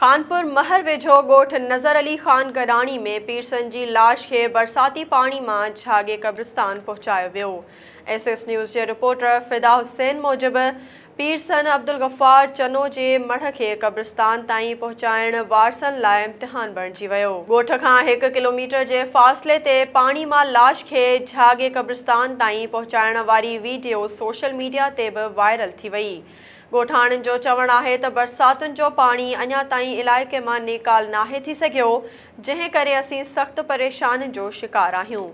खानपुर महर वेझो गोठ नज़र अली ख़ान घराणी में पीरसन की लाश के बरसाती पानी में झागे कब्रिस्तान पहुंचाया वो एस एस न्यूज़ के रिपोर्टर फिदा हुसैन मूजिब पीरसन अब्दुल गफ्फार चनो के मढ़ के कब्रिस्तान ताईं पहुचाइणु वारसन लाय इम्तिहान बणिजी वो गोठ का एक किलोमीटर के फ़ासिले ते पानी में लाश के झागे कब्रिस्तान ताईं पहुचाइण वाली वीडियो सोशल मीडिया से भी वायरल थी वई ॻोठाणनि जो चवणु आहे त बरसातुनि जो पाणी अञा ताईं इलाइक़े मां नेकाल नाहे थी सघियो जंहिं करे असीं सख़्तु परेशानि जो शिकारु आहियूं